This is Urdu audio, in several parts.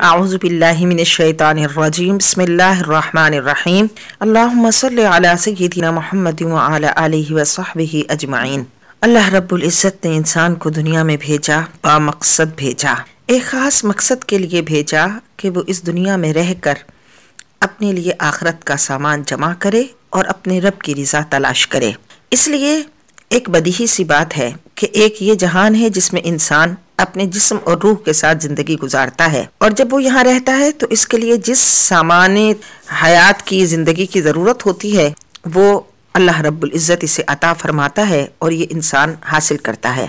اعوذ باللہ من الشیطان الرجیم بسم اللہ الرحمن الرحیم اللہم صلی علی محمد آلہ صحبہ اجمعین اللہ رب العزت نے انسان کو دنیا میں بھیجا با مقصد بھیجا ایک خاص مقصد کے لیے بھیجا کہ وہ اس دنیا میں رہ کر اپنے لیے آخرت کا سامان جمع کرے اور اپنے رب کی رضا تلاش کرے اس لیے ایک بدیہی سی بات ہے کہ ایک یہ جہان ہے جس میں انسان اپنے جسم اور روح کے ساتھ زندگی گزارتا ہے اور جب وہ یہاں رہتا ہے تو اس کے لیے جس سامان حیات کی زندگی کی ضرورت ہوتی ہے وہ اللہ رب العزت اسے عطا فرماتا ہے اور یہ انسان حاصل کرتا ہے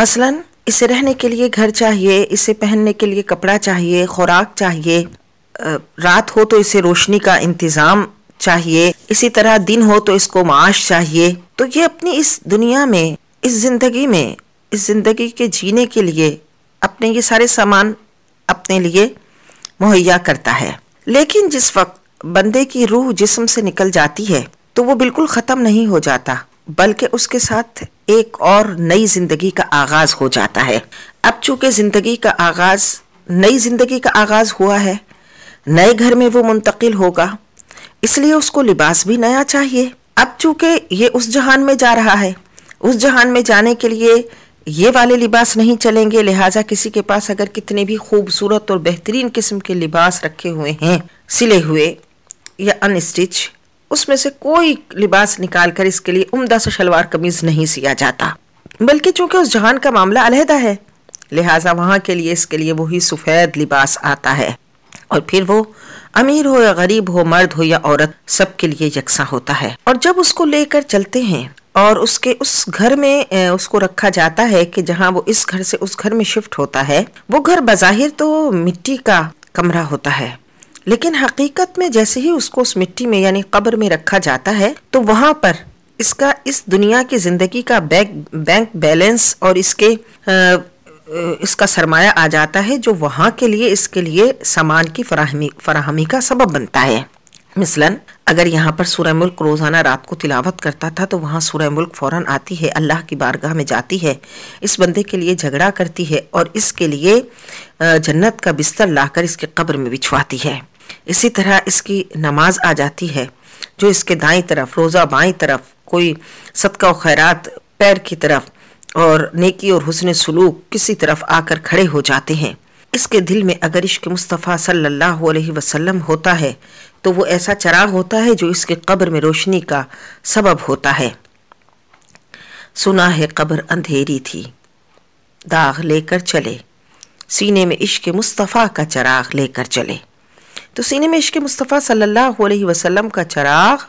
مثلا اسے رہنے کے لیے گھر چاہیے اسے پہننے کے لیے کپڑا چاہیے خوراک چاہیے رات ہو تو اسے روشنی کا انتظام چاہیے اسی طرح دن ہو تو اس کو معاش چاہیے تو یہ اپنی اس دنیا میں اس زندگی میں اس زندگی کے جینے کے لیے اپنے یہ سارے سامان اپنے لیے مہیا کرتا ہے لیکن جس وقت بندے کی روح جسم سے نکل جاتی ہے تو وہ بالکل ختم نہیں ہو جاتا بلکہ اس کے ساتھ ایک اور نئی زندگی کا آغاز ہو جاتا ہے اب چونکہ زندگی کا آغاز نئی زندگی کا آغاز ہوا ہے نئے گھر میں وہ منتقل ہوگا اس لیے اس کو لباس بھی نیا چاہیے اب چونکہ یہ اس جہان میں جا رہا ہے اس جہان میں جانے کے لیے یہ والے لباس نہیں چلیں گے لہٰذا کسی کے پاس اگر کتنے بھی خوبصورت اور بہترین قسم کے کے لباس لباس رکھے ہوئے ہوئے ہیں سلے یا اس اس میں سے سے کوئی نکال کر لیے عمدہ شلوار قمیض نہیں سیا جاتا بلکہ چونکہ اس جہان کا معاملہ علیحدہ ہے لہٰذا وہاں کے لیے اس کے لیے وہی سفید لباس آتا ہے اور پھر وہ امیر ہو یا غریب ہو مرد ہو یا عورت سب کے لیے یکساں ہوتا ہے اور جب اس کو لے کر چلتے ہیں اور اس کے اس گھر میں اس کو رکھا جاتا ہے کہ جہاں وہ اس گھر سے اس گھر میں شفٹ ہوتا ہے وہ گھر بظاہر تو مٹی کا کمرہ ہوتا ہے لیکن حقیقت میں جیسے ہی اس کو اس مٹی میں یعنی قبر میں رکھا جاتا ہے تو وہاں پر اس کا اس دنیا کی زندگی کا بینک بینک بیلنس اور اس کے اس کا سرمایہ آ جاتا ہے جو وہاں کے لیے اس کے لیے سامان کی فراہمی فراہمی کا سبب بنتا ہے مثلاً اگر یہاں پر سورہ ملک روزانہ رات کو تلاوت کرتا تھا تو وہاں سورہ ملک فوراً آتی ہے اللہ کی بارگاہ میں جاتی ہے اس بندے کے لیے جھگڑا کرتی ہے اور اس کے لیے جنت کا بستر لا کر اس کے قبر میں بچھواتی ہے اسی طرح اس کی نماز آ جاتی ہے جو اس کے دائیں طرف روزہ بائیں طرف کوئی صدقہ و خیرات پیر کی طرف اور نیکی اور حسن سلوک کسی طرف آ کر کھڑے ہو جاتے ہیں اس کے دل میں اگر عشق مصطفیٰ صلی اللہ علیہ وسلم ہوتا ہے تو وہ ایسا چراغ ہوتا ہے جو اس کے قبر میں روشنی کا سبب ہوتا ہے سنا ہے قبر اندھیری تھی داغ لے کر چلے سینے میں عشق مصطفیٰ کا چراغ لے کر چلے تو سینے میں عشق مصطفیٰ صلی اللہ علیہ وسلم کا چراغ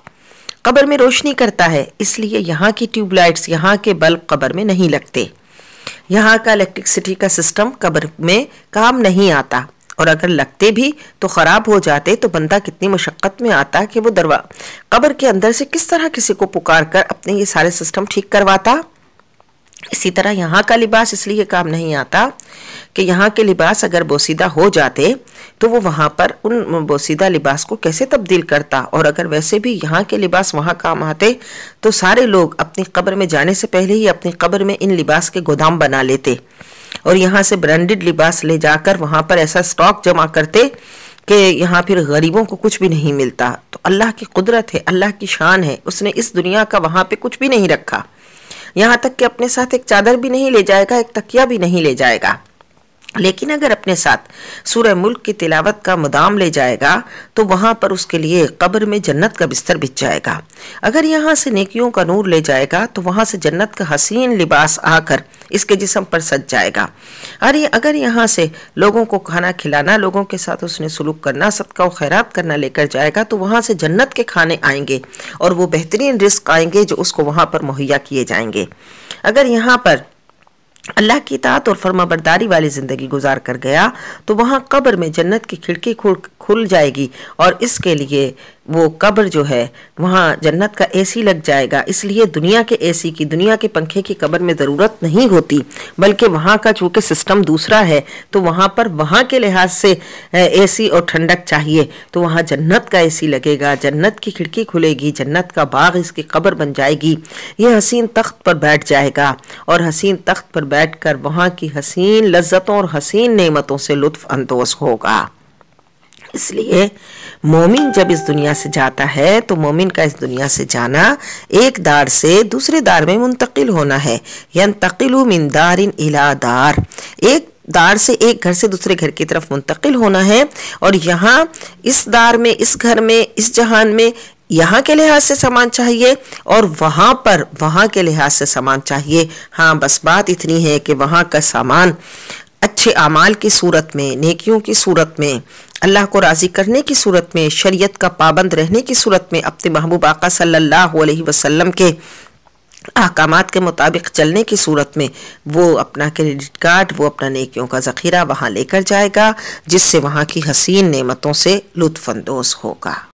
قبر میں روشنی کرتا ہے اس لیے یہاں کی ٹیوب لائٹس یہاں کے بلب قبر میں نہیں لگتے یہاں کا الیکٹرکسٹی کا سسٹم قبر میں کام نہیں آتا اور اگر لگتے بھی تو خراب ہو جاتے تو بندہ کتنی مشقت میں آتا کہ وہ دروہ قبر کے اندر سے کس طرح کسی کو پکار کر اپنے یہ سارے سسٹم ٹھیک کرواتا اسی طرح یہاں کا لباس اس لیے کام نہیں آتا کہ یہاں کے لباس اگر بوسیدہ ہو جاتے تو وہ وہاں پر ان بوسیدہ لباس کو کیسے تبدیل کرتا اور اگر ویسے بھی یہاں کے لباس وہاں کام آتے تو سارے لوگ اپنی قبر میں جانے سے پہلے ہی اپنی قبر میں ان لباس کے گودام بنا لیتے اور یہاں سے برانڈڈ لباس لے جا کر وہاں پر ایسا سٹاک جمع کرتے کہ یہاں پھر غریبوں کو کچھ بھی نہیں ملتا تو اللہ کی قدرت ہے اللہ کی شان ہے اس نے اس دنیا کا وہاں پہ کچھ بھی نہیں رکھا یہاں تک کہ اپنے ساتھ ایک چادر بھی نہیں لے جائے گا ایک تکیہ بھی نہیں لے جائے گا لیکن اگر اپنے ساتھ سورہ ملک کی تلاوت کا مدام لے جائے گا تو وہاں پر اس کے لیے قبر میں جنت کا بستر بچ جائے گا اگر یہاں سے نیکیوں کا نور لے جائے گا تو وہاں سے جنت کا حسین لباس آ کر اس کے جسم پر سج جائے گا ارے اگر یہاں سے لوگوں کو کھانا کھلانا لوگوں کے ساتھ اس نے سلوک کرنا صدقہ و خیرات کرنا لے کر جائے گا تو وہاں سے جنت کے کھانے آئیں گے اور وہ بہترین رزق آئیں گے جو اس کو وہاں پر مہیا کیے جائیں گے اگر یہاں پر اللہ کی اطاعت اور فرما برداری والی زندگی گزار کر گیا تو وہاں قبر میں جنت کی کھڑکی کھل جائے گی اور اس کے لیے وہ قبر جو ہے وہاں جنت کا اے سی لگ جائے گا اس لیے دنیا کے اے سی کی دنیا کے پنکھے کی قبر میں ضرورت نہیں ہوتی بلکہ وہاں کا چونکہ سسٹم دوسرا ہے تو وہاں پر وہاں کے لحاظ سے اے سی اور ٹھنڈک چاہیے تو وہاں جنت کا اے سی لگے گا جنت کی کھڑکی کھلے گی جنت کا باغ اس کی قبر بن جائے گی یہ حسین تخت پر بیٹھ جائے گا اور حسین تخت پر بیٹھ کر وہاں کی حسین لذتوں اور حسین نعمتوں سے لطف اندوز ہوگا اس لیے مومن جب اس دنیا سے جاتا ہے تو مومن کا اس دنیا سے جانا ایک دار سے دوسرے دار میں منتقل ہونا ہے ینتقل من دار الی دار ایک دار سے ایک گھر سے دوسرے گھر کی طرف منتقل ہونا ہے اور یہاں اس دار میں اس گھر میں اس جہان میں یہاں کے لحاظ سے سامان چاہیے اور وہاں پر وہاں کے لحاظ سے سامان چاہیے ہاں بس بات اتنی ہے کہ وہاں کا سامان اچھے اعمال کی صورت میں نیکیوں کی صورت میں اللہ کو راضی کرنے کی صورت میں شریعت کا پابند رہنے کی صورت میں اپنے محبوب آقا صلی اللہ علیہ وسلم کے احکامات کے مطابق چلنے کی صورت میں وہ اپنا کریڈٹ کارڈ وہ اپنا نیکیوں کا ذخیرہ وہاں لے کر جائے گا جس سے وہاں کی حسین نعمتوں سے لطف اندوز ہوگا